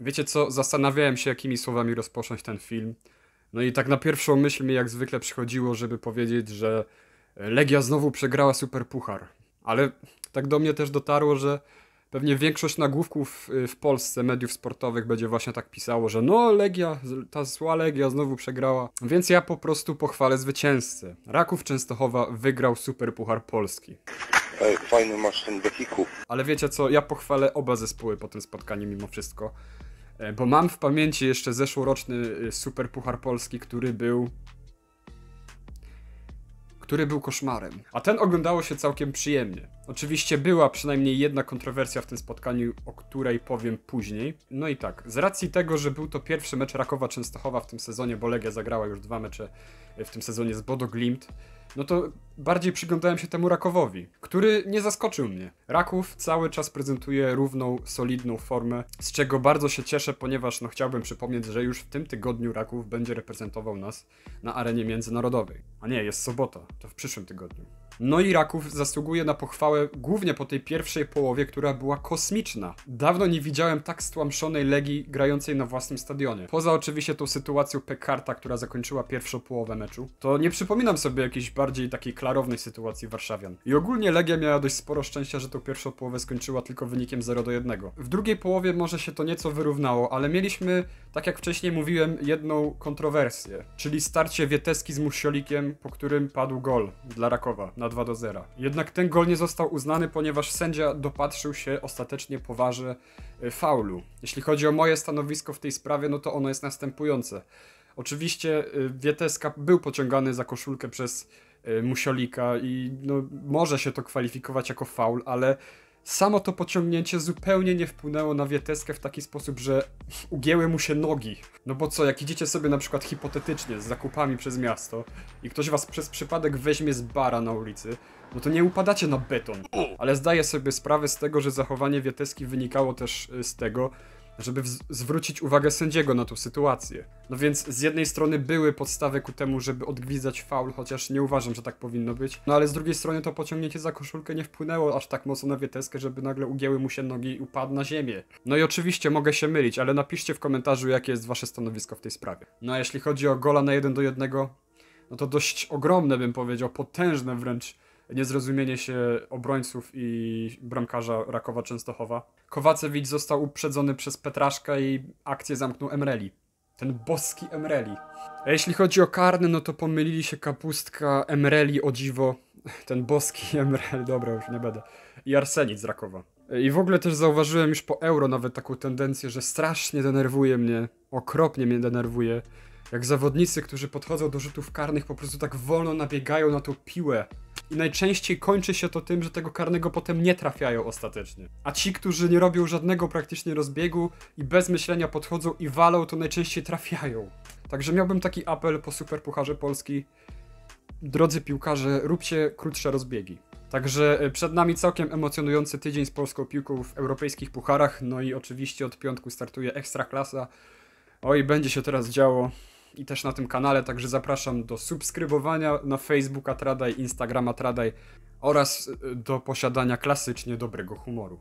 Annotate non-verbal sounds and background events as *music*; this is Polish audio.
Wiecie co, zastanawiałem się, jakimi słowami rozpocząć ten film. No i tak na pierwszą myśl mi jak zwykle przychodziło, żeby powiedzieć, że e, Legia znowu przegrała Super Puchar. Ale tak do mnie też dotarło, że pewnie większość nagłówków e, w Polsce mediów sportowych będzie właśnie tak pisało, że no Legia, ta zła Legia znowu przegrała. Więc ja po prostu pochwalę zwycięzcę. Raków Częstochowa wygrał Super Puchar Polski. fajny masz ten wehikuł. Ale wiecie co, ja pochwalę oba zespoły po tym spotkaniu mimo wszystko. E, bo mam w pamięci jeszcze zeszłoroczny e, Super Puchar Polski, który był który był koszmarem. A ten oglądało się całkiem przyjemnie. Oczywiście była przynajmniej jedna kontrowersja w tym spotkaniu, o której powiem później. No i tak, z racji tego, że był to pierwszy mecz Rakowa Częstochowa w tym sezonie, bo Legia zagrała już dwa mecze e, w tym sezonie z Bodo Glimt, no to bardziej przyglądałem się temu Rakowowi, który nie zaskoczył mnie. Raków cały czas prezentuje równą, solidną formę, z czego bardzo się cieszę, ponieważ no chciałbym przypomnieć, że już w tym tygodniu Raków będzie reprezentował nas na arenie międzynarodowej. A nie, jest sobota, to w przyszłym tygodniu. No i Raków zasługuje na pochwałę głównie po tej pierwszej połowie, która była kosmiczna. Dawno nie widziałem tak stłamszonej Legii grającej na własnym stadionie. Poza oczywiście tą sytuacją Pekarta, która zakończyła pierwszą połowę meczu, to nie przypominam sobie jakiejś bardziej takiej klarownej sytuacji warszawian. I ogólnie Legia miała dość sporo szczęścia, że tą pierwszą połowę skończyła tylko wynikiem 0 do 1. W drugiej połowie może się to nieco wyrównało, ale mieliśmy, tak jak wcześniej mówiłem, jedną kontrowersję, czyli starcie Wieteski z Musiolikiem, po którym padł gol dla Rakowa na 2 do 0. Jednak ten gol nie został uznany, ponieważ sędzia dopatrzył się ostatecznie poważy y, faulu. Jeśli chodzi o moje stanowisko w tej sprawie, no to ono jest następujące. Oczywiście y, Wieteska był pociągany za koszulkę przez y, Musiolika i no, może się to kwalifikować jako faul, ale Samo to pociągnięcie zupełnie nie wpłynęło na Wieteskę w taki sposób, że ugięły mu się nogi. No bo co, jak idziecie sobie na przykład hipotetycznie z zakupami przez miasto i ktoś was przez przypadek weźmie z bara na ulicy, no to nie upadacie na beton. Ale zdaję sobie sprawę z tego, że zachowanie Wieteski wynikało też y, z tego, żeby zwrócić uwagę sędziego na tą sytuację. No więc z jednej strony były podstawy ku temu, żeby odgwizdać faul, chociaż nie uważam, że tak powinno być. No ale z drugiej strony to pociągnięcie za koszulkę nie wpłynęło aż tak mocno na Wieteskę, żeby nagle ugięły mu się nogi i upadł na ziemię. No i oczywiście mogę się mylić, ale napiszcie w komentarzu, jakie jest wasze stanowisko w tej sprawie. No a jeśli chodzi o gola na 1 do 1, no to dość ogromne bym powiedział, potężne wręcz niezrozumienie się obrońców i bramkarza Rakowa Częstochowa. Kowacewicz został uprzedzony przez Petraszka i akcję zamknął Emreli. Ten boski Emreli. A jeśli chodzi o karny, no to pomylili się kapustka Emreli o dziwo. *laughs* Ten boski Emreli, dobra już nie będę. I Arsenic z Rakowa. I w ogóle też zauważyłem już po euro nawet taką tendencję, że strasznie denerwuje mnie, okropnie mnie denerwuje, jak zawodnicy, którzy podchodzą do rzutów karnych po prostu tak wolno nabiegają na tą piłę i najczęściej kończy się to tym, że tego karnego potem nie trafiają ostatecznie. A ci, którzy nie robią żadnego praktycznie rozbiegu i bez myślenia podchodzą i walą, to najczęściej trafiają. Także miałbym taki apel po Superpucharze Polski. Drodzy piłkarze, róbcie krótsze rozbiegi. Także e, przed nami całkiem emocjonujący tydzień z polską piłką w europejskich pucharach. No i oczywiście od piątku startuje Ekstra Klasa. Oj, będzie się teraz działo i też na tym kanale, także zapraszam do subskrybowania na Facebooka Tradaj, Instagrama Tradaj oraz y, do posiadania klasycznie dobrego humoru.